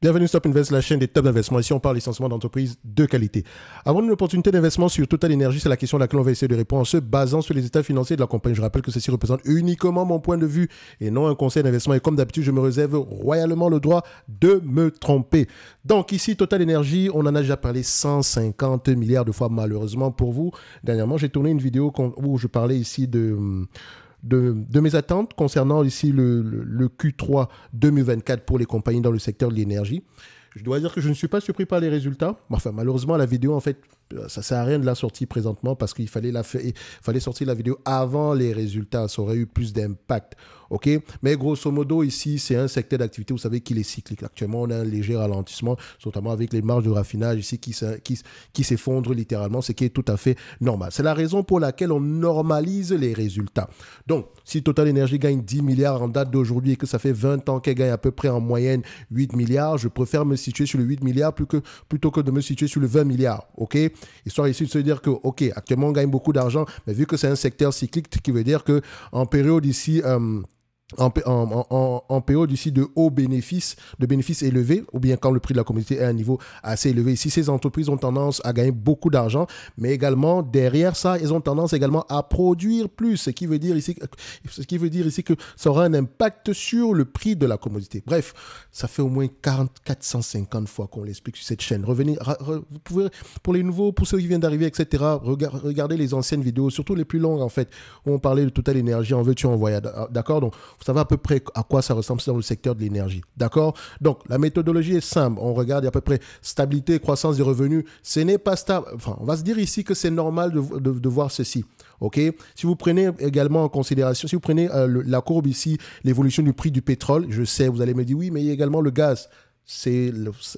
Bienvenue Stop Invest, la chaîne des top d'investissement. Ici, on parle licenciement d'entreprises de qualité. Avant une opportunité d'investissement sur Total Energy, c'est la question à laquelle on va essayer de répondre en se basant sur les états financiers de la compagnie. Je rappelle que ceci représente uniquement mon point de vue et non un conseil d'investissement. Et comme d'habitude, je me réserve royalement le droit de me tromper. Donc ici, Total Energy, on en a déjà parlé 150 milliards de fois malheureusement pour vous. Dernièrement, j'ai tourné une vidéo où je parlais ici de... Hum, de, mes attentes concernant ici le, le, Q3 2024 pour les compagnies dans le secteur de l'énergie. Je dois dire que je ne suis pas surpris par les résultats. Enfin, malheureusement, la vidéo, en fait, euh, ça sert à rien de la sortir présentement parce qu'il fallait, la fallait sortir la vidéo avant les résultats. Ça aurait eu plus d'impact. OK Mais grosso modo, ici, c'est un secteur d'activité, vous savez qu'il est cyclique. Actuellement, on a un léger ralentissement, notamment avec les marges de raffinage ici qui, s'effondrent littéralement, ce qui est tout à fait normal. C'est la raison pour laquelle on normalise les résultats. Donc, si Total Energy gagne 10 milliards en date d'aujourd'hui et que ça fait 20 ans qu'elle gagne à peu près en moyenne 8 milliards, je préfère me situer sur le 8 milliards plutôt que de me situer sur le 20 milliards. OK histoire ici de se dire que, OK, actuellement, on gagne beaucoup d'argent, mais vu que c'est un secteur cyclique, qui veut dire que en période ici... Euh, en, en, PO d'ici de hauts bénéfices, de bénéfices élevés, ou bien quand le prix de la commodité est à un niveau assez élevé. Ici, ces entreprises ont tendance à gagner beaucoup d'argent, mais également derrière ça, elles ont tendance également à produire plus, ce qui veut dire ici, ce qui veut dire ici que ça aura un impact sur le prix de la commodité. Bref, ça fait au moins 40, 450 fois qu'on l'explique sur cette chaîne. Revenez, vous pouvez, pour les nouveaux, pour ceux qui viennent d'arriver, etc., regardez les anciennes vidéos, surtout les plus longues en fait, où on parlait de Total Energy en veux-tu en voyage. D'accord Donc, vous savez à peu près à quoi ça ressemble dans le secteur de l'énergie. D'accord Donc, la méthodologie est simple. On regarde à peu près stabilité, croissance des revenus. Ce n'est pas stable. Enfin, on va se dire ici que c'est normal de, voir ceci. OK Si vous prenez également en considération, si vous prenez euh, la courbe ici, l'évolution du prix du pétrole, je sais, vous allez me dire oui, mais il y a également le gaz c'est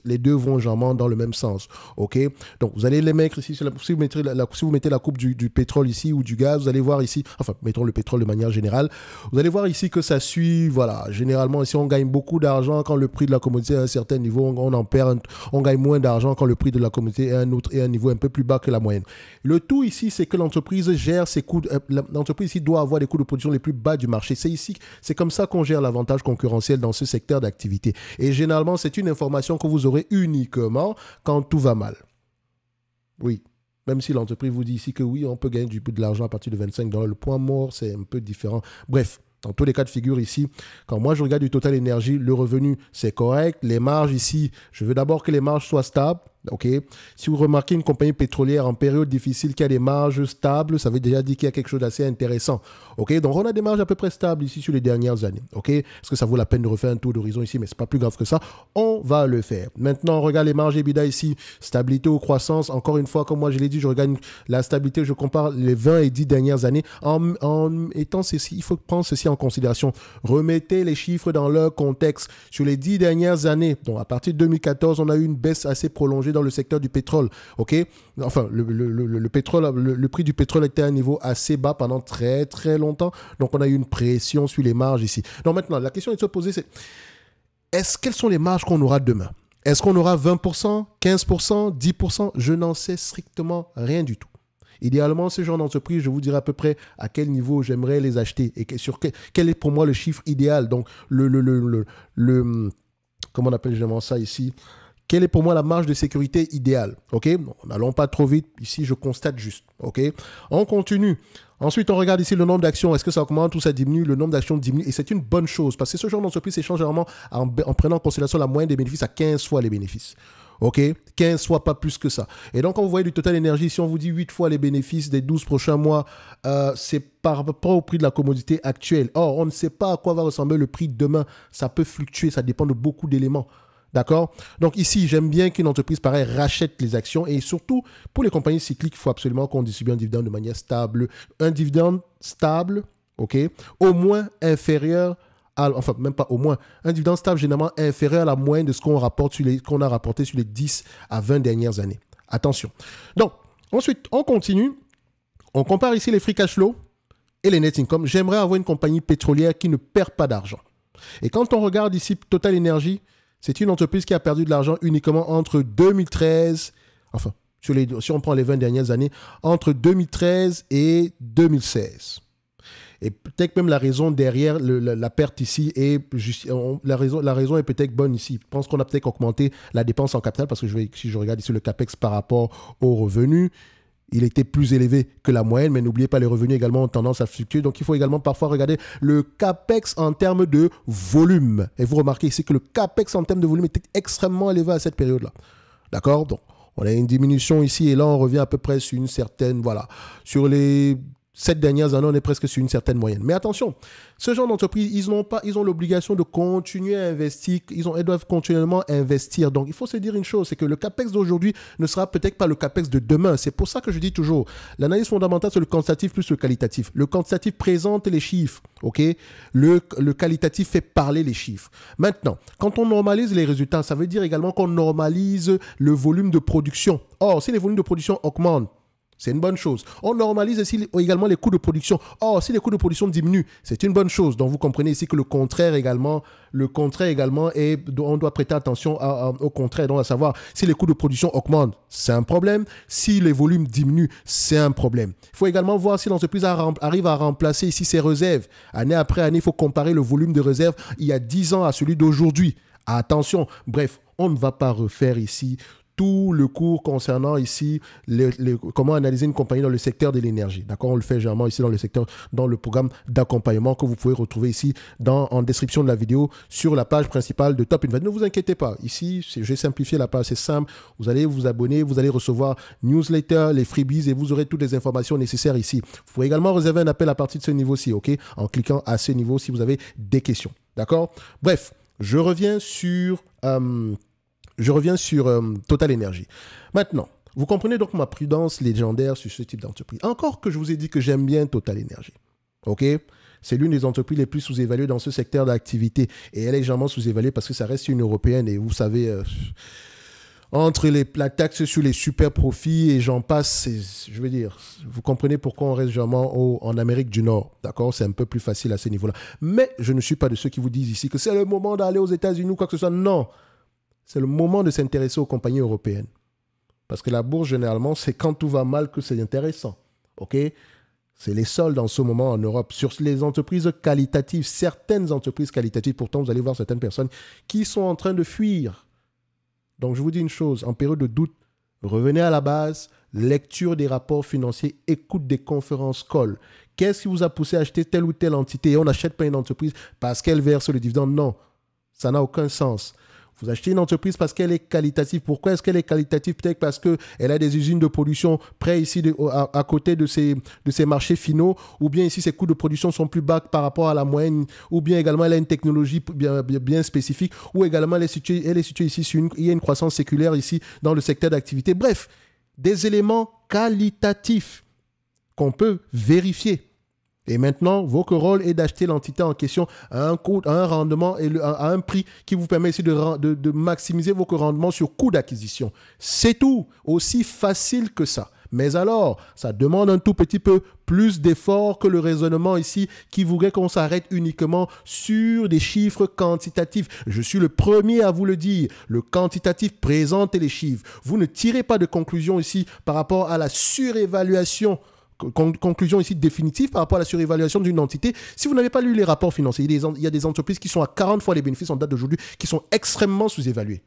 les deux vont généralement dans le même sens. OK Donc, vous allez les mettre ici. Si vous mettez la, si vous mettez la coupe du, pétrole ici ou du gaz, vous allez voir ici, enfin, mettons le pétrole de manière générale, vous allez voir ici que ça suit. Voilà, généralement, si on gagne beaucoup d'argent quand le prix de la commodité est à un certain niveau, on, en perd, on gagne moins d'argent quand le prix de la commodité est à un autre, niveau un peu plus bas que la moyenne. Le tout ici, c'est que l'entreprise gère ses coûts, euh, l'entreprise ici doit avoir les coûts de production les plus bas du marché. C'est ici, c'est comme ça qu'on gère l'avantage concurrentiel dans ce secteur d'activité. Et généralement, c'est une information que vous aurez uniquement quand tout va mal. Oui. Même si l'entreprise vous dit ici que oui, on peut gagner du, de l'argent à partir de 25 dollars, le point mort, c'est un peu différent. Bref, dans tous les cas de figure ici, quand moi je regarde du Total énergie, le revenu, c'est correct. Les marges ici, je veux d'abord que les marges soient stables. OK Si vous remarquez une compagnie pétrolière en période difficile qui a des marges stables, ça veut déjà dire qu'il y a quelque chose d'assez intéressant. OK Donc on a des marges à peu près stables ici sur les dernières années. OK Est-ce que ça vaut la peine de refaire un tour d'horizon ici Mais ce n'est pas plus grave que ça. On va le faire. Maintenant, on regarde les marges EBITDA ici, stabilité ou croissance. Encore une fois, comme moi je l'ai dit, je regarde la stabilité, je compare les 20 et 10 dernières années en, étant ceci, il faut prendre ceci en considération. Remettez les chiffres dans leur contexte. Sur les 10 dernières années, donc à partir de 2014, on a eu une baisse assez prolongée dans le secteur du pétrole. OK Enfin, le, pétrole, le, prix du pétrole était à un niveau assez bas pendant très très longtemps. Donc on a eu une pression sur les marges ici. Donc maintenant, la question est de se poser, c'est est-ce quelles sont les marges qu'on aura demain Est-ce qu'on aura 20%, 15%, 10% Je n'en sais strictement rien du tout. Idéalement, ce genre d'entreprise, je vous dirai à peu près à quel niveau j'aimerais les acheter et sur quel, est pour moi le chiffre idéal. Donc, le, le, le, le, le comment on appelle généralement ça ici quelle est pour moi la marge de sécurité idéale Ok, n'allons pas trop vite. Ici, je constate juste. Ok, on continue. Ensuite, on regarde ici le nombre d'actions. Est-ce que ça augmente ou ça diminue Le nombre d'actions diminue. Et c'est une bonne chose parce que ce genre d'entreprise échange généralement en, prenant en considération la moyenne des bénéfices à 15 fois les bénéfices. OK 15 fois, pas plus que ça. Et donc, quand vous voyez du total énergie, si on vous dit 8 fois les bénéfices des 12 prochains mois, euh, c'est par rapport au prix de la commodité actuelle. Or, on ne sait pas à quoi va ressembler le prix demain. Ça peut fluctuer, ça dépend de beaucoup d'éléments. D'accord Donc ici, j'aime bien qu'une entreprise pareille rachète les actions et surtout, pour les compagnies cycliques, il faut absolument qu'on distribue un dividende de manière stable. Un dividende stable, OK Au moins inférieur à, enfin, même pas au moins, un dividende stable généralement inférieur à la moyenne de ce qu'on rapporte les, qu'on a rapporté sur les 10 à 20 dernières années. Attention. Donc, ensuite, on continue. On compare ici les free cash flow et les net income. J'aimerais avoir une compagnie pétrolière qui ne perd pas d'argent. Et quand on regarde ici Total Energy, c'est une entreprise qui a perdu de l'argent uniquement entre 2013, enfin, si on prend les 20 dernières années, entre 2013 et 2016. Et peut-être même la raison derrière la, perte ici est la raison, la raison est peut-être bonne ici. Je pense qu'on a peut-être augmenté la dépense en capital parce que si je regarde ici le capex par rapport aux revenus, il était plus élevé que la moyenne, mais n'oubliez pas, les revenus également ont tendance à fluctuer. Donc, il faut également parfois regarder le CAPEX en termes de volume. Et vous remarquez ici que le CAPEX en termes de volume était extrêmement élevé à cette période-là. D'accord Donc, on a une diminution ici et là, on revient à peu près sur une certaine, voilà, sur les ces dernières années, on est presque sur une certaine moyenne. Mais attention, ce genre d'entreprise, ils n'ont pas, ils ont l'obligation de continuer à investir, ils, doivent continuellement investir. Donc, il faut se dire une chose, c'est que le CAPEX d'aujourd'hui ne sera peut-être pas le CAPEX de demain. C'est pour ça que je dis toujours, l'analyse fondamentale, c'est le quantitatif plus le qualitatif. Le quantitatif présente les chiffres, ok le, le qualitatif fait parler les chiffres. Maintenant, quand on normalise les résultats, ça veut dire également qu'on normalise le volume de production. Or, si les volumes de production augmentent, c'est une bonne chose. On normalise ici également les coûts de production. Or, si les coûts de production diminuent, c'est une bonne chose. Donc, vous comprenez ici que le contraire également, le contraire également, et on doit prêter attention au contraire. Donc, à savoir, si les coûts de production augmentent, c'est un problème. Si les volumes diminuent, c'est un problème. Il faut également voir si l'entreprise arrive à remplacer ici ses réserves. Année après année, il faut comparer le volume de réserves il y a 10 ans à celui d'aujourd'hui. Attention, bref, on ne va pas refaire ici tout le cours concernant ici comment analyser une compagnie dans le secteur de l'énergie. D'accord On le fait généralement ici dans le secteur, dans le programme d'accompagnement que vous pouvez retrouver ici dans, en description de la vidéo sur la page principale de Top Invest. Ne vous inquiétez pas. Ici, j'ai simplifié la page, c'est simple. Vous allez vous abonner, vous allez recevoir newsletter, les freebies et vous aurez toutes les informations nécessaires ici. Vous pouvez également réserver un appel à partir de ce niveau-ci, OK En cliquant à ce niveau si vous avez des questions. D'accord Bref, je reviens sur... Euh, je reviens sur euh, Total Energy. Maintenant, vous comprenez donc ma prudence légendaire sur ce type d'entreprise. Encore que je vous ai dit que j'aime bien Total Energy. OK c'est l'une des entreprises les plus sous-évaluées dans ce secteur d'activité. Et elle est légèrement sous-évaluée parce que ça reste une européenne. Et vous savez, euh, entre les, la taxe sur les super profits et j'en passe, je veux dire, vous comprenez pourquoi on reste légèrement en Amérique du Nord. D'accord C'est un peu plus facile à ce niveau-là. Mais je ne suis pas de ceux qui vous disent ici que c'est le moment d'aller aux États-Unis ou quoi que ce soit. Non c'est le moment de s'intéresser aux compagnies européennes. Parce que la bourse, généralement, c'est quand tout va mal que c'est intéressant. OK C'est les soldes en ce moment en Europe. Sur les entreprises qualitatives, certaines entreprises qualitatives, pourtant, vous allez voir certaines personnes qui sont en train de fuir. Donc, je vous dis une chose, en période de doute, revenez à la base, lecture des rapports financiers, écoute des conférences call. Qu'est-ce qui vous a poussé à acheter telle ou telle entité on n'achète pas une entreprise parce qu'elle verse le dividende. Non, ça n'a aucun sens. Vous achetez une entreprise parce qu'elle est qualitative. Pourquoi est-ce qu'elle est qualitative Peut-être parce qu'elle a des usines de production près ici à, côté de ses, de marchés finaux, ou bien ici ses coûts de production sont plus bas par rapport à la moyenne, ou bien également elle a une technologie bien, spécifique, ou également elle est située, ici, sur il y a une croissance séculaire ici dans le secteur d'activité. Bref, des éléments qualitatifs qu'on peut vérifier. Et maintenant, votre rôle est d'acheter l'entité en question à un rendement et à un prix qui vous permet aussi de, maximiser vos rendements sur coût d'acquisition. C'est tout, aussi facile que ça. Mais alors, ça demande un tout petit peu plus d'efforts que le raisonnement ici qui voudrait qu'on s'arrête uniquement sur des chiffres quantitatifs. Je suis le premier à vous le dire. Le quantitatif présente les chiffres. Vous ne tirez pas de conclusion ici par rapport à la surévaluation conclusion ici définitive par rapport à la surévaluation d'une entité. Si vous n'avez pas lu les rapports financiers, il y, a des, entreprises qui sont à 40 fois les bénéfices en date d'aujourd'hui, qui sont extrêmement sous-évaluées.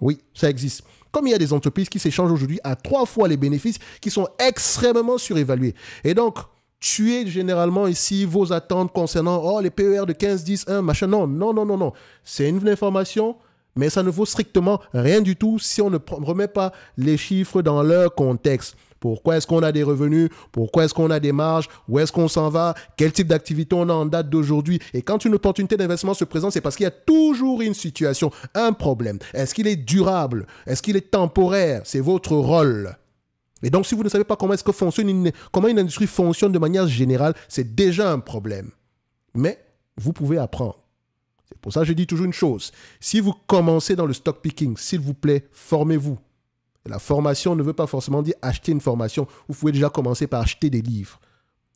Oui, ça existe. Comme il y a des entreprises qui s'échangent aujourd'hui à trois fois les bénéfices, qui sont extrêmement surévaluées. Et donc, tuer généralement ici vos attentes concernant oh, les PER de 15, 10, 1, machin. Non, non, non, non, non. C'est une information, mais ça ne vaut strictement rien du tout si on ne remet pas les chiffres dans leur contexte. Pourquoi est-ce qu'on a des revenus Pourquoi est-ce qu'on a des marges Où est-ce qu'on s'en va Quel type d'activité on a en date d'aujourd'hui Et quand une opportunité d'investissement se présente, c'est parce qu'il y a toujours une situation, un problème. Est-ce qu'il est durable Est-ce qu'il est temporaire C'est votre rôle. Et donc, si vous ne savez pas comment est-ce que fonctionne une, comment une industrie fonctionne de manière générale, c'est déjà un problème. Mais vous pouvez apprendre. C'est pour ça que je dis toujours une chose. Si vous commencez dans le stock picking, s'il vous plaît, formez-vous. La formation ne veut pas forcément dire acheter une formation. Vous pouvez déjà commencer par acheter des livres.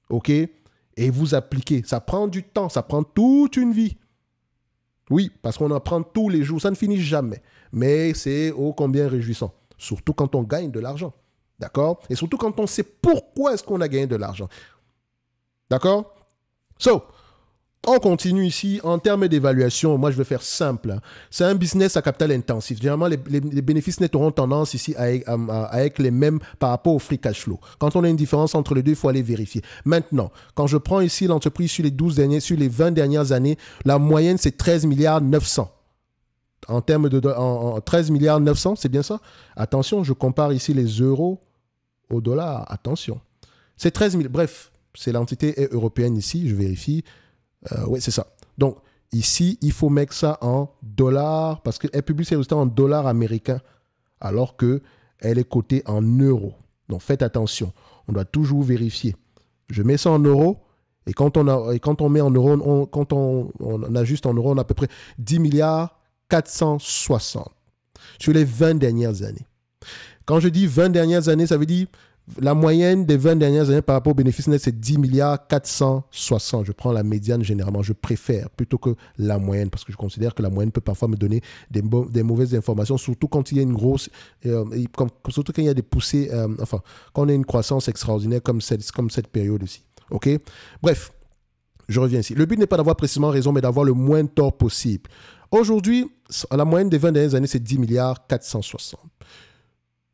OK Et vous appliquer. Ça prend du temps, ça prend toute une vie. Oui, parce qu'on apprend tous les jours, ça ne finit jamais. Mais c'est ô oh, combien réjouissant. Surtout quand on gagne de l'argent. D'accord Et surtout quand on sait pourquoi est-ce qu'on a gagné de l'argent. D'accord So, on continue ici. En termes d'évaluation, moi, je vais faire simple. Hein. C'est un business à capital intensif. Généralement, les, bénéfices nets auront tendance ici à, être les mêmes par rapport au free cash flow. Quand on a une différence entre les deux, il faut aller vérifier. Maintenant, quand je prends ici l'entreprise sur les 12 dernières, sur les 20 dernières années, la moyenne, c'est 13 milliards 900 en termes de en, 13 milliards 900, c'est bien ça Attention, je compare ici les euros au dollar, attention. C'est 13 bref, c'est l'entité européenne ici, je vérifie, euh, oui, c'est ça. Donc, ici, il faut mettre ça en dollars, parce qu'elle publie ses résultats en dollars américains, alors qu'elle est cotée en euros. Donc, faites attention. On doit toujours vérifier. Je mets ça en euros. Et quand on, a, et quand on met en euros, quand on, on ajuste en euros, on a à peu près 10 milliards 460 sur les 20 dernières années. Quand je dis 20 dernières années, ça veut dire la moyenne des 20 dernières années par rapport au bénéfice net, c'est 10 milliards 460. Je prends la médiane généralement, je préfère plutôt que la moyenne, parce que je considère que la moyenne peut parfois me donner des, mauvaises informations, surtout quand il y a une grosse, euh, surtout quand il y a des poussées, euh, enfin, quand on a une croissance extraordinaire comme cette, période aussi. OK Bref, je reviens ici. Le but n'est pas d'avoir précisément raison, mais d'avoir le moins tort possible. Aujourd'hui, la moyenne des 20 dernières années, c'est 10 milliards 460.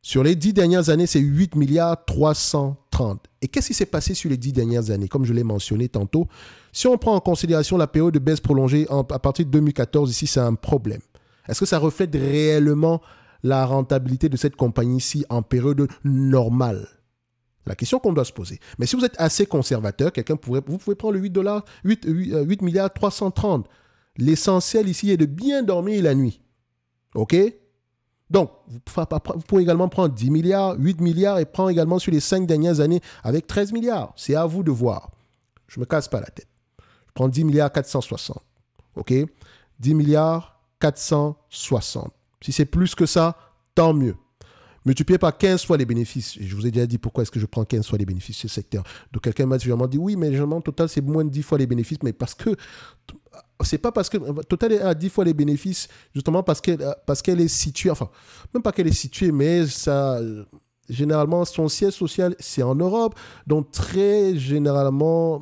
Sur les dix dernières années, c'est 8 milliards 330. Et qu'est-ce qui s'est passé sur les dix dernières années Comme je l'ai mentionné tantôt, si on prend en considération la période de baisse prolongée à partir de 2014, ici, c'est un problème. Est-ce que ça reflète réellement la rentabilité de cette compagnie ici en période normale La question qu'on doit se poser. Mais si vous êtes assez conservateur, quelqu'un pourrait, vous pouvez prendre le 8 dollars, 8, 8 euh, milliards L'essentiel ici est de bien dormir la nuit. OK donc, vous pouvez également prendre 10 milliards, 8 milliards et prendre également sur les 5 dernières années avec 13 milliards. C'est à vous de voir. Je ne me casse pas la tête. Je prends 10 milliards 460. OK 10 milliards 460. Si c'est plus que ça, tant mieux. Multiplié par 15 fois les bénéfices. je vous ai déjà dit pourquoi est-ce que je prends 15 fois les bénéfices de ce secteur. Donc quelqu'un m'a dit oui, mais généralement, Total, c'est moins de 10 fois les bénéfices, mais parce que. C'est pas parce que Total est à 10 fois les bénéfices, justement parce qu'elle parce qu'elle est située, enfin, même pas qu'elle est située, mais ça, généralement, son siège social, c'est en Europe. Donc, très généralement,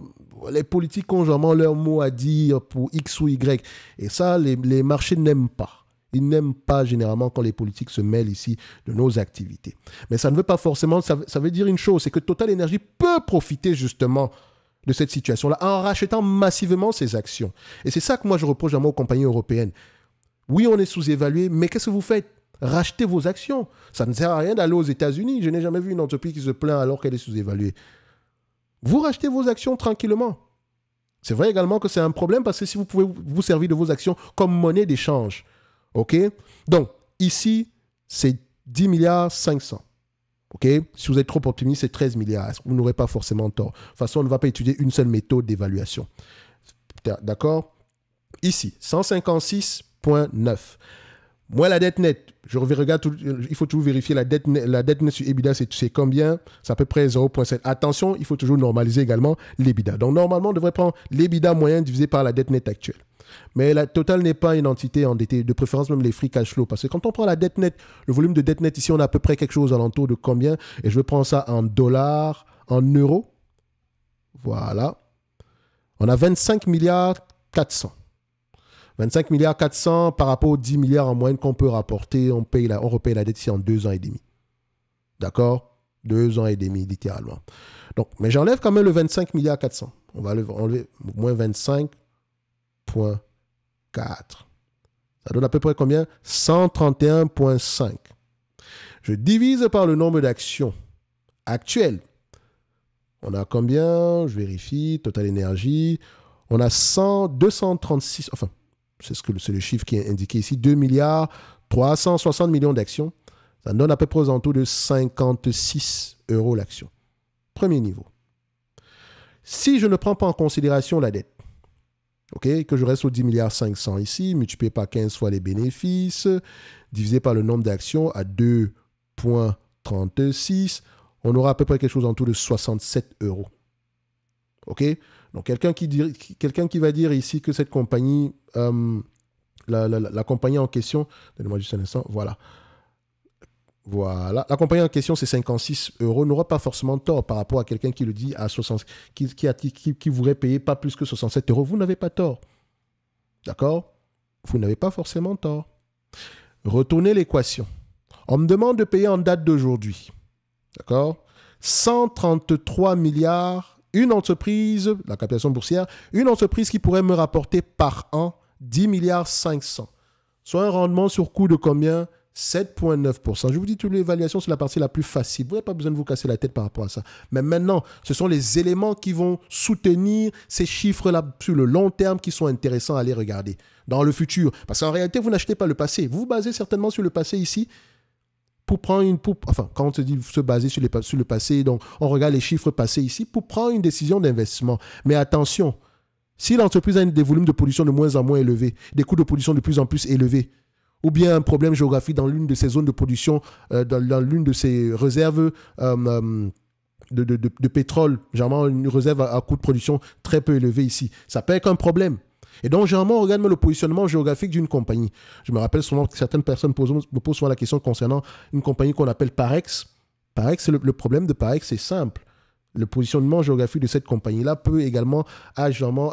les politiques ont généralement leur mot à dire pour X ou Y. Et ça, les marchés n'aiment pas. Ils n'aiment pas généralement quand les politiques se mêlent ici de nos activités. Mais ça ne veut pas forcément, ça, veut dire une chose, c'est que Total Energy peut profiter justement de cette situation-là en rachetant massivement ses actions. Et c'est ça que moi je reproche à moi aux compagnies européennes. Oui, on est sous-évalué, mais qu'est-ce que vous faites Rachetez vos actions. Ça ne sert à rien d'aller aux États-Unis. Je n'ai jamais vu une entreprise qui se plaint alors qu'elle est sous-évaluée. Vous rachetez vos actions tranquillement. C'est vrai également que c'est un problème parce que si vous pouvez vous servir de vos actions comme monnaie d'échange, OK? Donc, ici, c'est 10 milliards 500. OK? Si vous êtes trop optimiste, c'est 13 milliards. Vous n'aurez pas forcément tort. De toute façon, on ne va pas étudier une seule méthode d'évaluation. D'accord? Ici, 156.9. Moi, la dette nette, je regarde il faut toujours vérifier la dette, la dette nette sur EBITDA, c'est combien C'est à peu près 0,7. Attention, il faut toujours normaliser également l'EBITDA. Donc, normalement, on devrait prendre l'EBITDA moyen divisé par la dette nette actuelle. Mais la Total n'est pas une entité endettée, de préférence même les free cash flow. Parce que quand on prend la dette nette, le volume de dette nette, ici, on a à peu près quelque chose alentour de combien Et je vais prendre ça en dollars, en euros. Voilà. On a 25 milliards 400. 25 milliards 400 par rapport aux 10 milliards en moyenne qu'on peut rapporter. On, paye la, repaye la dette ici en deux ans et demi. D'accord Deux ans et demi, littéralement. Donc, mais j'enlève quand même le 25 milliards 400. On va enlever moins 25 ça donne à peu près combien 131.5. Je divise par le nombre d'actions actuelles. On a combien Je vérifie. Total énergie. On a 100, 236, enfin, c'est ce que le chiffre qui est indiqué ici, 2 milliards 360 millions d'actions. Ça donne à peu près aux tout de 56 euros l'action. Premier niveau. Si je ne prends pas en considération la dette, OK Que je reste aux 10 milliards 500 ici, multiplié par 15 fois les bénéfices, divisé par le nombre d'actions à 2,36, on aura à peu près quelque chose en tout de 67 euros. OK Donc, quelqu'un qui, quelqu'un qui va dire ici que cette compagnie, euh, la compagnie en question, donnez-moi juste un instant, voilà. Voilà. La compagnie en question, c'est 56 euros. N'aura pas forcément tort par rapport à quelqu'un qui le dit à 60, qui, qui voudrait payer pas plus que 67 euros. Vous n'avez pas tort. D'accord Vous n'avez pas forcément tort. Retournez l'équation. On me demande de payer en date d'aujourd'hui. D'accord 133 milliards, une entreprise, la capitalisation boursière, une entreprise qui pourrait me rapporter par an 10 milliards 500. Soit un rendement sur coût de combien 7,9%. Je vous dis, toute l'évaluation, c'est la partie la plus facile. Vous n'avez pas besoin de vous casser la tête par rapport à ça. Mais maintenant, ce sont les éléments qui vont soutenir ces chiffres-là sur le long terme qui sont intéressants à aller regarder dans le futur. Parce qu'en réalité, vous n'achetez pas le passé. Vous vous basez certainement sur le passé ici pour prendre une... enfin, quand on se dit se baser sur, sur le passé, donc on regarde les chiffres passés ici pour prendre une décision d'investissement. Mais attention, si l'entreprise a des volumes de production de moins en moins élevés, des coûts de production de plus en plus élevés, ou bien un problème géographique dans l'une de ces zones de production, euh, dans, l'une de ces réserves euh, euh, de, pétrole, généralement une réserve à, coût de production très peu élevé ici. Ça peut être un problème. Et donc, généralement, on regarde le positionnement géographique d'une compagnie. Je me rappelle souvent que certaines personnes me posent souvent la question concernant une compagnie qu'on appelle Parex. Parex, le, problème de Parex, c'est simple. Le positionnement géographique de cette compagnie-là peut également, à généralement,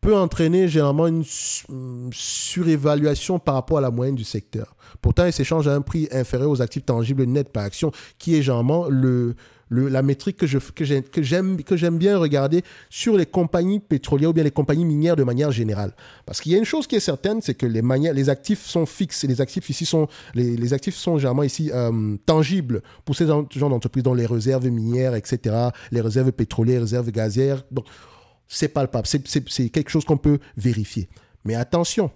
peut entraîner généralement une mm, surévaluation par rapport à la moyenne du secteur. Pourtant, il s'échange à un prix inférieur aux actifs tangibles nets par action, qui est généralement le, la métrique que, je, j'aime, que, j'aime bien regarder sur les compagnies pétrolières ou bien les compagnies minières de manière générale. Parce qu'il y a une chose qui est certaine, c'est que les, les actifs sont fixes et les actifs ici sont, les, les actifs sont généralement ici euh, tangibles pour ces gens d'entreprises, dont les réserves minières, etc., les réserves pétrolières, les réserves gazières. Donc, c'est palpable, c'est quelque chose qu'on peut vérifier. Mais attention,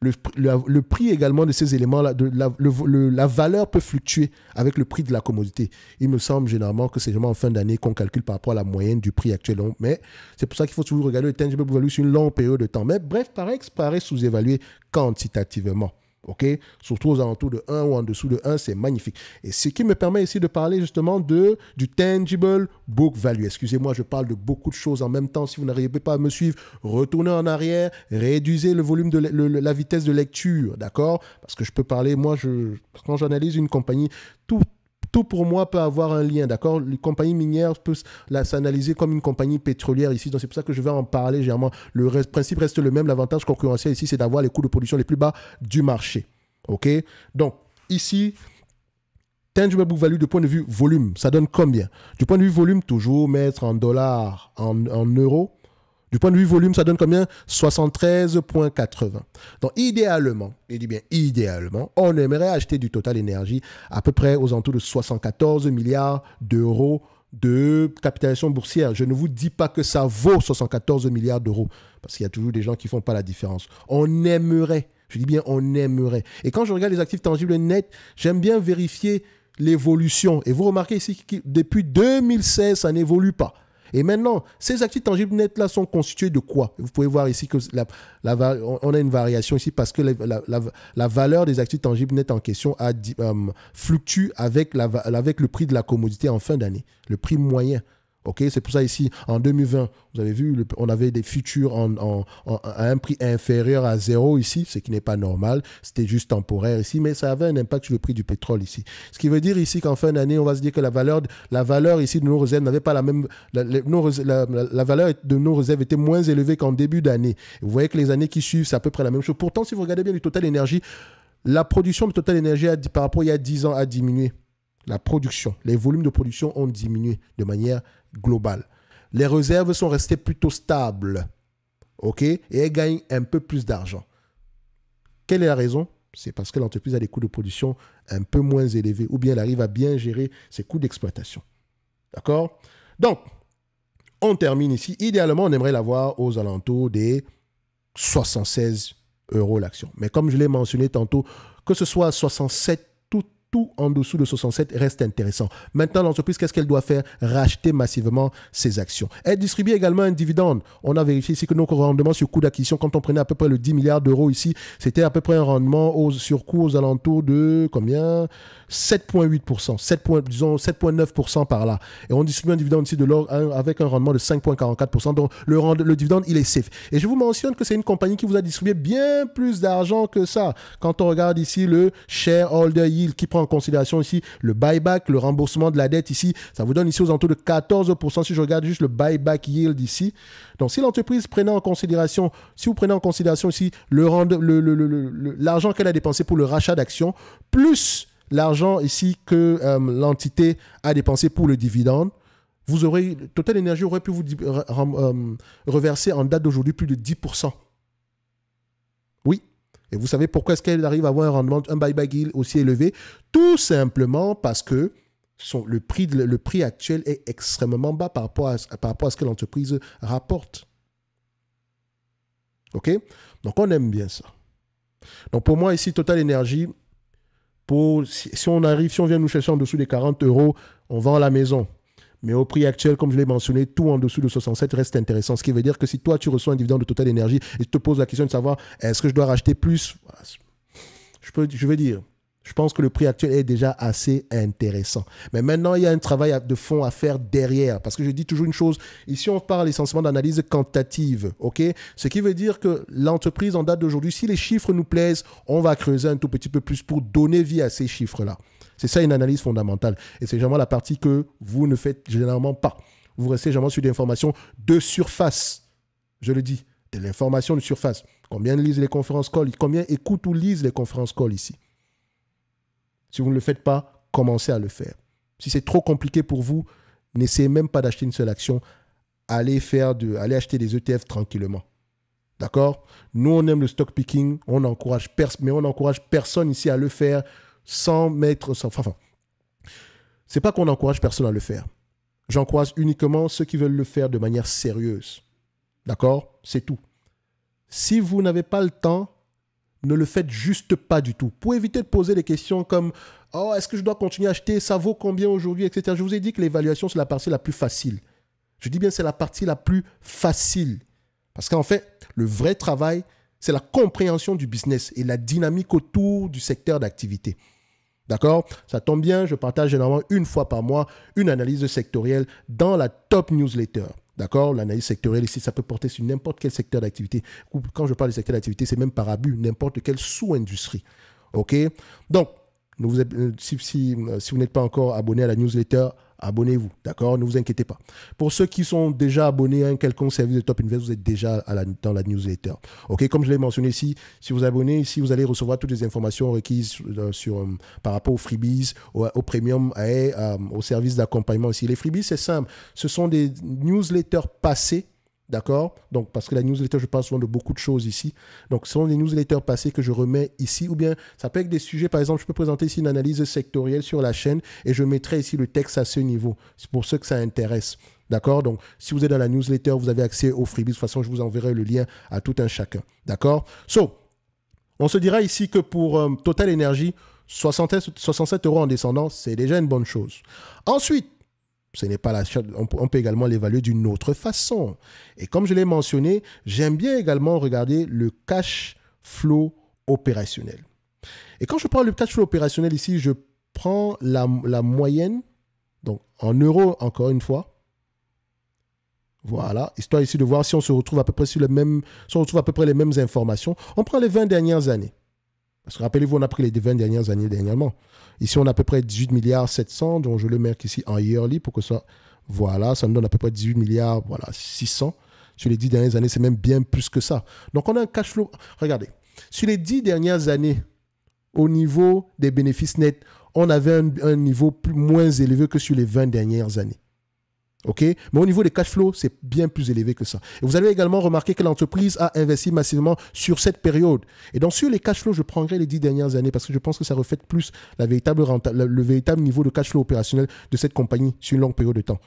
le, prix également de ces éléments-là, la, la, valeur peut fluctuer avec le prix de la commodité. Il me semble généralement que c'est vraiment en fin d'année qu'on calcule par rapport à la moyenne du prix actuel. Mais c'est pour ça qu'il faut toujours regarder le tangible value sur une longue période de temps. Mais bref, pareil, paraît sous-évalué quantitativement. Surtout aux alentours de 1 ou en dessous de 1, c'est magnifique. Et ce qui me permet ici de parler justement de, du tangible book value. Excusez-moi, je parle de beaucoup de choses en même temps. Si vous n'arrivez pas à me suivre, retournez en arrière, réduisez le volume de la vitesse de lecture, d'accord Parce que je peux parler, moi, quand j'analyse une compagnie, tout tout pour moi peut avoir un lien, d'accord Les compagnies minières peuvent s'analyser comme une compagnie pétrolière ici, donc c'est pour ça que je vais en parler généralement. Le principe reste le même, l'avantage concurrentiel ici, c'est d'avoir les coûts de production les plus bas du marché, ok Donc, ici, tangible book value du point de vue volume, ça donne combien Du point de vue volume, toujours mettre en dollars, en euros, du point de vue volume, ça donne combien 73,80. Donc idéalement, je bien idéalement, on aimerait acheter du Total énergie à peu près aux alentours de 74 milliards d'euros de capitalisation boursière. Je ne vous dis pas que ça vaut 74 milliards d'euros, parce qu'il y a toujours des gens qui ne font pas la différence. On aimerait, je dis bien on aimerait. Et quand je regarde les actifs tangibles nets, j'aime bien vérifier l'évolution. Et vous remarquez ici que depuis 2016, ça n'évolue pas. Et maintenant, ces actifs tangibles nets là sont constitués de quoi Vous pouvez voir ici que la, on a une variation ici parce que la, valeur des actifs tangibles nets en question a, euh, fluctue avec, avec le prix de la commodité en fin d'année, le prix moyen c'est pour ça ici, en 2020, vous avez vu, on avait des futures à un prix inférieur à zéro ici, ce qui n'est pas normal. C'était juste temporaire ici, mais ça avait un impact sur le prix du pétrole ici. Ce qui veut dire ici qu'en fin d'année, on va se dire que la valeur, la valeur ici de nos réserves n'avait pas la même, la, valeur de nos réserves était moins élevée qu'en début d'année. Vous voyez que les années qui suivent, c'est à peu près la même chose. Pourtant, si vous regardez bien du Total Énergie, la production de Total Énergie par rapport à il y a 10 ans a diminué. La production, les volumes de production ont diminué de manière globale. Les réserves sont restées plutôt stables. OK Et elles gagnent un peu plus d'argent. Quelle est la raison C'est parce que l'entreprise a des coûts de production un peu moins élevés ou bien elle arrive à bien gérer ses coûts d'exploitation. D'accord Donc, on termine ici. Idéalement, on aimerait l'avoir aux alentours des 76 euros l'action. Mais comme je l'ai mentionné tantôt, que ce soit 67 tout en dessous de 67 reste intéressant. Maintenant, l'entreprise, qu'est-ce qu'elle doit faire Racheter massivement ses actions. Elle distribue également un dividende. On a vérifié ici que nos rendements sur coût d'acquisition, quand on prenait à peu près le 10 milliards d'euros ici, c'était à peu près un rendement aux, sur coût aux alentours de combien 7,8%, disons 7,9% par là. Et on distribue un dividende ici de l'or hein, avec un rendement de 5,44%. Donc le, le dividende, il est safe. Et je vous mentionne que c'est une compagnie qui vous a distribué bien plus d'argent que ça. Quand on regarde ici le shareholder yield qui prend en considération ici le buyback, le remboursement de la dette ici, ça vous donne ici aux alentours de 14% si je regarde juste le buyback yield ici. Donc si l'entreprise prenait en considération, si vous prenez en considération ici l'argent le, le, qu'elle a dépensé pour le rachat d'actions, plus l'argent ici que euh, l'entité a dépensé pour le dividende, vous aurez, Total Energy aurait pu vous euh, reverser en date d'aujourd'hui plus de 10%. Oui, et vous savez pourquoi est-ce qu'elle arrive à avoir un rendement, un buy by yield aussi élevé Tout simplement parce que son, le, prix le prix actuel est extrêmement bas par rapport à, par rapport à ce que l'entreprise rapporte. OK Donc, on aime bien ça. Donc, pour moi, ici, Total Energy, pour, si, si, on arrive, si on vient nous chercher en dessous des 40 euros, on vend la maison. Mais au prix actuel, comme je l'ai mentionné, tout en dessous de 67 reste intéressant. Ce qui veut dire que si toi, tu reçois un dividende de Total Energy et tu te poses la question de savoir est-ce que je dois racheter plus, je, veux dire, je pense que le prix actuel est déjà assez intéressant. Mais maintenant, il y a un travail de fond à faire derrière. Parce que je dis toujours une chose, ici on parle essentiellement d'analyse quantitative, Ce qui veut dire que l'entreprise en date d'aujourd'hui, si les chiffres nous plaisent, on va creuser un tout petit peu plus pour donner vie à ces chiffres-là. C'est ça une analyse fondamentale. Et c'est généralement la partie que vous ne faites généralement pas. Vous restez généralement sur des informations de surface. Je le dis, de l'information de surface. Combien lisent les conférences call Combien écoutent ou lisent les conférences call ici Si vous ne le faites pas, commencez à le faire. Si c'est trop compliqué pour vous, n'essayez même pas d'acheter une seule action. Allez, faire de, allez acheter des ETF tranquillement. D'accord Nous, on aime le stock picking, on encourage mais on n'encourage personne ici à le faire sans mettre. Sans, enfin, c'est pas qu'on encourage personne à le faire. J'encourage uniquement ceux qui veulent le faire de manière sérieuse. D'accord C'est tout. Si vous n'avez pas le temps, ne le faites juste pas du tout. Pour éviter de poser des questions comme Oh, est-ce que je dois continuer à acheter Ça vaut combien aujourd'hui etc. Je vous ai dit que l'évaluation, c'est la partie la plus facile. Je dis bien, c'est la partie la plus facile. Parce qu'en fait, le vrai travail, c'est la compréhension du business et la dynamique autour du secteur d'activité. D'accord Ça tombe bien, je partage généralement une fois par mois une analyse sectorielle dans la top newsletter. D'accord L'analyse sectorielle ici, ça peut porter sur n'importe quel secteur d'activité. Quand je parle de secteur d'activité, c'est même par abus, n'importe quelle sous-industrie. OK Donc, euh, euh, si vous n'êtes pas encore abonné à la newsletter, abonnez-vous, d'accord Ne vous inquiétez pas. Pour ceux qui sont déjà abonnés à un quelconque service de Top Invest, vous êtes déjà dans la newsletter. Ok, comme je l'ai mentionné ici, si vous abonnez, ici, vous allez recevoir toutes les informations requises euh, sur, euh, par rapport aux freebies, au, premiums, premium et aux services d'accompagnement aussi. Les freebies, c'est simple. Ce sont des newsletters passées D'accord Donc, parce que la newsletter, je parle souvent de beaucoup de choses ici. Donc, ce sont des newsletters passées que je remets ici, ou bien ça peut être des sujets, par exemple, je peux présenter ici une analyse sectorielle sur la chaîne et je mettrai ici le texte à ce niveau. C'est pour ceux que ça intéresse. D'accord Donc, si vous êtes dans la newsletter, vous avez accès au freebie. De toute façon, je vous enverrai le lien à tout un chacun. D'accord So, on se dira ici que pour euh, Total Energy, 67 euros en descendant, c'est déjà une bonne chose. Ensuite, ce n'est pas la On peut également l'évaluer d'une autre façon. Et comme je l'ai mentionné, j'aime bien également regarder le cash flow opérationnel. Et quand je parle de cash flow opérationnel ici, je prends la, moyenne, donc en euros encore une fois, voilà, histoire ici de voir si on se retrouve à peu près sur les mêmes, on retrouve à peu près les mêmes informations. On prend les 20 dernières années. Parce que rappelez-vous, on a pris les 20 dernières années dernièrement. Ici, on a à peu près 18 milliards 700, dont je le mets ici en yearly pour que ça, voilà, ça nous donne à peu près 18 milliards, voilà, 600. Sur les 10 dernières années, c'est même bien plus que ça. Donc, on a un cash flow. Regardez, sur les 10 dernières années, au niveau des bénéfices nets, on avait un, un niveau plus, moins élevé que sur les 20 dernières années. OK Mais au niveau des cash flows, c'est bien plus élevé que ça. Et vous allez également remarquer que l'entreprise a investi massivement sur cette période. Et donc, sur les cash flows, je prendrai les dix dernières années parce que je pense que ça reflète plus le véritable niveau de cash flow opérationnel de cette compagnie sur une longue période de temps.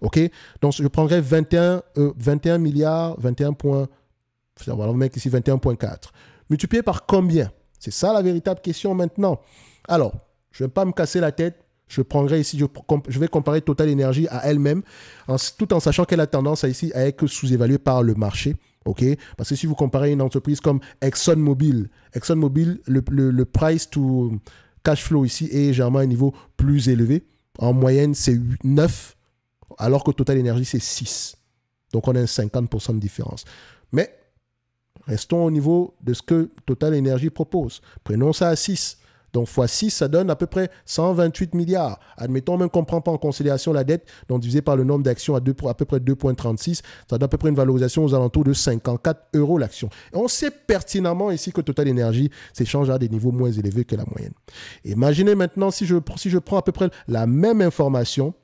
OK Donc, je prendrai 21, 21 euh, milliards, 21 points. ici 21.4. Multiplié par combien C'est ça la véritable question maintenant. Alors, je ne vais pas me casser la tête. Je prendrai ici, je, vais comparer Total Energy à elle-même, tout en sachant qu'elle a tendance à ici à être sous-évaluée par le marché. OK Parce que si vous comparez une entreprise comme ExxonMobil, ExxonMobil, le, le price to cash flow ici est généralement à un niveau plus élevé. En moyenne, c'est 9, alors que Total Energy, c'est 6. Donc, on a un 50% de différence. Mais restons au niveau de ce que Total Energy propose. Prenons ça à 6. Donc fois 6, ça donne à peu près 128 milliards. Admettons même qu'on ne prend pas en considération la dette, donc divisé par le nombre d'actions à, à peu près 2,36, ça donne à peu près une valorisation aux alentours de 54 euros l'action. On sait pertinemment ici que Total Energy s'échange à des niveaux moins élevés que la moyenne. Imaginez maintenant si je prends à peu près la même information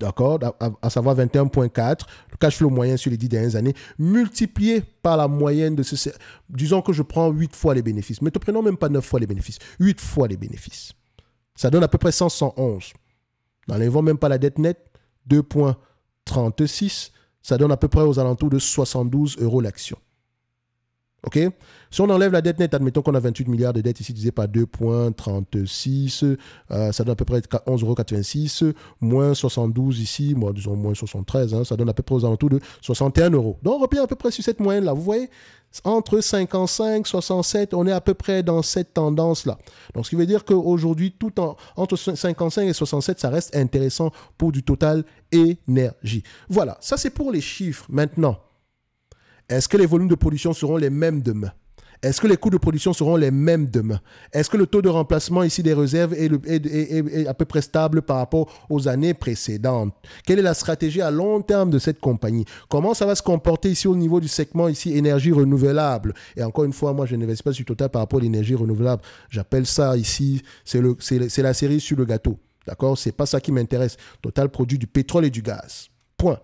d'accord, à, savoir 21,4, le cash flow moyen sur les dix dernières années, multiplié par la moyenne de ce... Disons que je prends 8 fois les bénéfices, mais ne prenons même pas 9 fois les bénéfices, 8 fois les bénéfices. Ça donne à peu près Dans 111. N'enlevons même pas la dette nette, 2,36, ça donne à peu près aux alentours de 72 euros l'action. OK Si on enlève la dette nette, admettons qu'on a 28 milliards de dettes ici disais pas 2,36, ça donne à peu près 11,86 euros, moins 72 ici, disons moins 73, hein, ça donne à peu près aux alentours de 61 euros. Donc on revient à peu près sur cette moyenne-là. Vous voyez entre 55, 67, on est à peu près dans cette tendance-là. Donc, ce qui veut dire qu'aujourd'hui, tout entre 55 et 67, ça reste intéressant pour du total énergie. Voilà, ça c'est pour les chiffres. Maintenant, est-ce que les volumes de production seront les mêmes demain Est-ce que les coûts de production seront les mêmes demain Est-ce que le taux de remplacement ici des réserves est, à peu près stable par rapport aux années précédentes Quelle est la stratégie à long terme de cette compagnie Comment ça va se comporter ici au niveau du segment ici énergie renouvelable Et encore une fois, moi je n'investis pas sur Total par rapport à l'énergie renouvelable. J'appelle ça ici, c'est la série sur le gâteau. D'accord Ce n'est pas ça qui m'intéresse. Total produit du pétrole et du gaz. Point.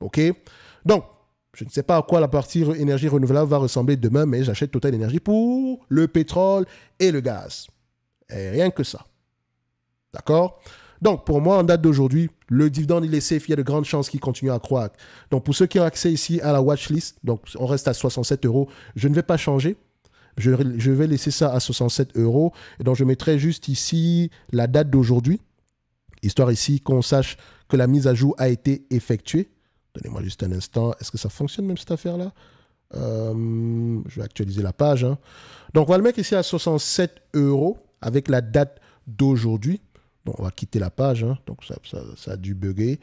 OK Donc, je ne sais pas à quoi la partie énergie renouvelable va ressembler demain, mais j'achète Total Énergie pour le pétrole et le gaz. Et rien que ça. D'accord Donc, pour moi, en date d'aujourd'hui, le dividende, il est safe. Il y a de grandes chances qu'il continue à croître. Donc, pour ceux qui ont accès ici à la watchlist, donc on reste à 67 euros. Je ne vais pas changer. Je, je vais laisser ça à 67 euros. Et donc, je mettrai juste ici la date d'aujourd'hui, histoire ici qu'on sache que la mise à jour a été effectuée. Donnez-moi juste un instant. Est-ce que ça fonctionne même cette affaire-là euh, Je vais actualiser la page. Hein. Donc, on va le mettre ici à 67 euros avec la date d'aujourd'hui. Bon, on va quitter la page. Hein. Donc, ça, ça, a dû bugger.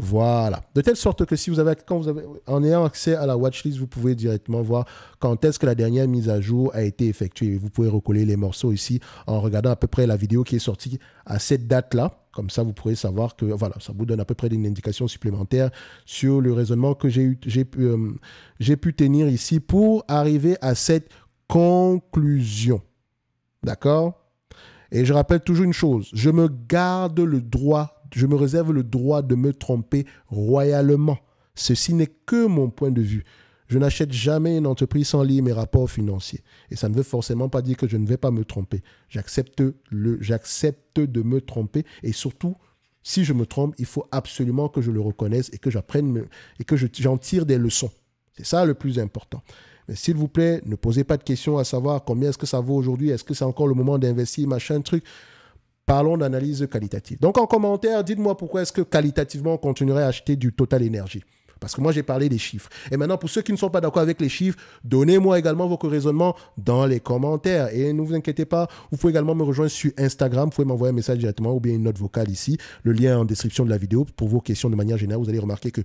Voilà. De telle sorte que si vous avez, quand en ayant accès à la watchlist, vous pouvez directement voir quand est-ce que la dernière mise à jour a été effectuée. Vous pouvez recoller les morceaux ici en regardant à peu près la vidéo qui est sortie à cette date-là. Comme ça, vous pourrez savoir que, voilà, ça vous donne à peu près une indication supplémentaire sur le raisonnement que j'ai pu, euh, j'ai pu tenir ici pour arriver à cette conclusion. D'accord Et je rappelle toujours une chose, je me garde le droit je me réserve le droit de me tromper royalement. Ceci n'est que mon point de vue. Je n'achète jamais une entreprise sans lire mes rapports financiers. Et ça ne veut forcément pas dire que je ne vais pas me tromper. J'accepte, le, j'accepte de me tromper. Et surtout, si je me trompe, il faut absolument que je le reconnaisse et que j'apprenne et que j'en tire des leçons. C'est ça le plus important. Mais s'il vous plaît, ne posez pas de questions à savoir combien est-ce que ça vaut aujourd'hui, est-ce que c'est encore le moment d'investir, machin, truc. Parlons d'analyse qualitative. Donc en commentaire, dites-moi pourquoi est-ce que qualitativement on continuerait à acheter du Total Energy parce que moi, j'ai parlé des chiffres. Et maintenant, pour ceux qui ne sont pas d'accord avec les chiffres, donnez-moi également vos raisonnements dans les commentaires. Et ne vous inquiétez pas, vous pouvez également me rejoindre sur Instagram. Vous pouvez m'envoyer un message directement ou bien une note vocale ici. Le lien est en description de la vidéo pour vos questions de manière générale. Vous allez remarquer que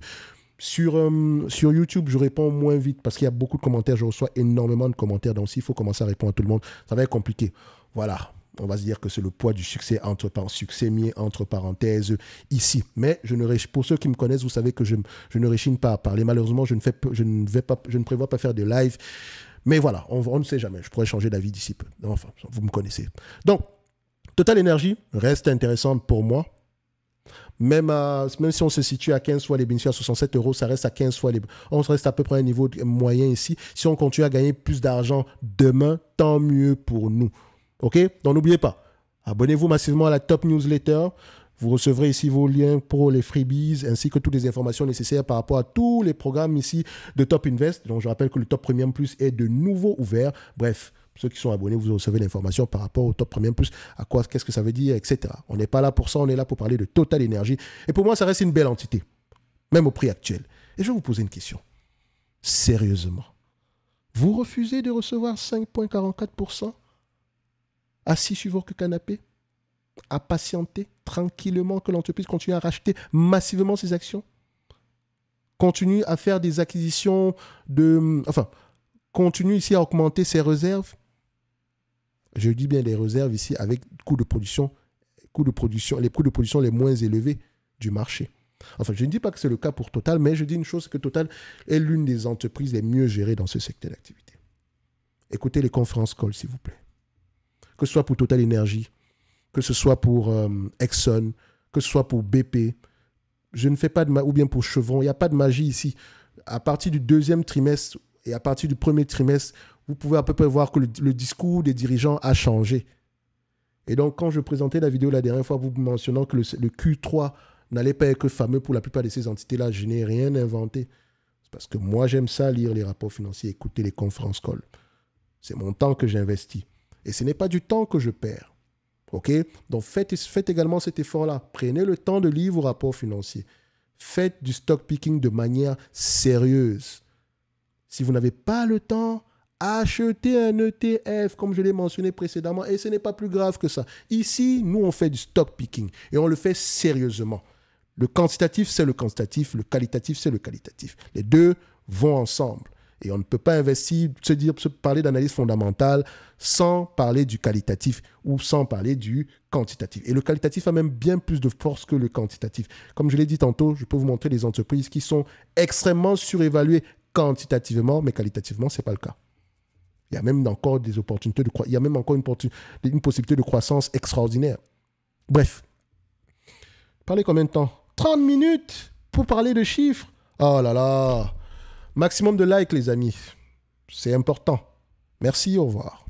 sur, euh, sur YouTube, je réponds moins vite parce qu'il y a beaucoup de commentaires. Je reçois énormément de commentaires. Donc, s'il faut commencer à répondre à tout le monde, ça va être compliqué. Voilà on va se dire que c'est le poids du succès entre succès mis entre parenthèses ici. Mais je ne pour ceux qui me connaissent, vous savez que je, ne réchine pas à parler. Malheureusement, je ne fais je ne vais pas je ne prévois pas faire de live. Mais voilà, on, ne sait jamais. Je pourrais changer d'avis d'ici peu. Enfin, vous me connaissez. Donc, Total Energy reste intéressante pour moi. Même, si on se situe à 15 fois les bénéfices à 67 euros, ça reste à 15 fois les. On reste à peu près à un niveau moyen ici. Si on continue à gagner plus d'argent demain, tant mieux pour nous. OK Donc n'oubliez pas, abonnez-vous massivement à la top newsletter. Vous recevrez ici vos liens pour les freebies ainsi que toutes les informations nécessaires par rapport à tous les programmes ici de Top Invest. Donc je rappelle que le Top Premium Plus est de nouveau ouvert. Bref, ceux qui sont abonnés, vous recevez l'information par rapport au Top Premium Plus, à quoi, qu'est-ce que ça veut dire, etc. On n'est pas là pour ça, on est là pour parler de Total Energy. Et pour moi, ça reste une belle entité, même au prix actuel. Et je vais vous poser une question. Sérieusement, vous refusez de recevoir 5,44% assis sur votre canapé, à patienter tranquillement que l'entreprise continue à racheter massivement ses actions, continue à faire des acquisitions de... Enfin, continue ici à augmenter ses réserves. Je dis bien des réserves ici avec de production, de production, les coûts de production les moins élevés du marché. Enfin, je ne dis pas que c'est le cas pour Total, mais je dis une chose, que Total est l'une des entreprises les mieux gérées dans ce secteur d'activité. Écoutez les conférences call, s'il vous plaît que ce soit pour Total Energy, que ce soit pour euh, Exxon, que ce soit pour BP. Je ne fais pas de ma... ou bien pour Chevron. Il n'y a pas de magie ici. À partir du deuxième trimestre et à partir du premier trimestre, vous pouvez à peu près voir que le, discours des dirigeants a changé. Et donc, quand je présentais la vidéo la dernière fois, vous mentionnant que le, Q3 n'allait pas être fameux pour la plupart de ces entités-là, je n'ai rien inventé. C'est parce que moi, j'aime ça, lire les rapports financiers, écouter les conférences call. C'est mon temps que j'investis. Et ce n'est pas du temps que je perds. OK Donc faites, faites également cet effort-là. Prenez le temps de lire vos rapports financiers. Faites du stock picking de manière sérieuse. Si vous n'avez pas le temps, achetez un ETF, comme je l'ai mentionné précédemment, et ce n'est pas plus grave que ça. Ici, nous, on fait du stock picking et on le fait sérieusement. Le quantitatif, c'est le quantitatif, le qualitatif, c'est le qualitatif. Les deux vont ensemble. Et on ne peut pas investir, se, dire, se parler d'analyse fondamentale sans parler du qualitatif ou sans parler du quantitatif. Et le qualitatif a même bien plus de force que le quantitatif. Comme je l'ai dit tantôt, je peux vous montrer des entreprises qui sont extrêmement surévaluées quantitativement, mais qualitativement, ce n'est pas le cas. Il y a même encore des opportunités de il y a même encore une, une possibilité de croissance extraordinaire. Bref. Parlez combien de temps 30 minutes pour parler de chiffres. Oh là là Maximum de likes, les amis. C'est important. Merci, au revoir.